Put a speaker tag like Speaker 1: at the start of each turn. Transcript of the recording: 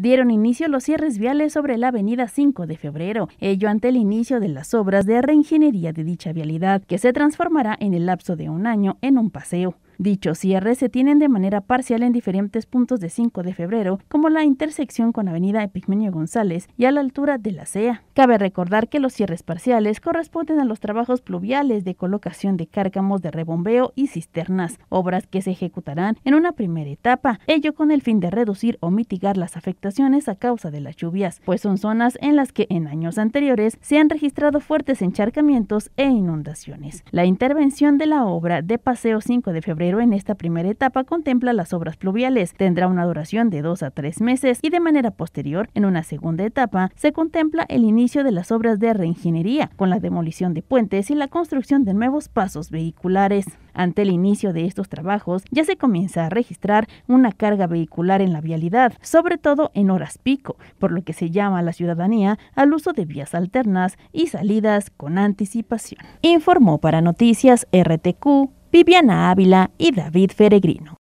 Speaker 1: dieron inicio los cierres viales sobre la avenida 5 de febrero, ello ante el inicio de las obras de reingeniería de dicha vialidad, que se transformará en el lapso de un año en un paseo. Dichos cierres se tienen de manera parcial en diferentes puntos de 5 de febrero, como la intersección con Avenida Epigmenio González y a la altura de la CEA. Cabe recordar que los cierres parciales corresponden a los trabajos pluviales de colocación de cárcamos de rebombeo y cisternas, obras que se ejecutarán en una primera etapa, ello con el fin de reducir o mitigar las afectaciones a causa de las lluvias, pues son zonas en las que en años anteriores se han registrado fuertes encharcamientos e inundaciones. La intervención de la obra de Paseo 5 de febrero pero en esta primera etapa contempla las obras pluviales. Tendrá una duración de dos a tres meses y de manera posterior, en una segunda etapa, se contempla el inicio de las obras de reingeniería, con la demolición de puentes y la construcción de nuevos pasos vehiculares. Ante el inicio de estos trabajos, ya se comienza a registrar una carga vehicular en la vialidad, sobre todo en horas pico, por lo que se llama a la ciudadanía al uso de vías alternas y salidas con anticipación. Informó para Noticias RTQ Viviana Ávila y David Feregrino.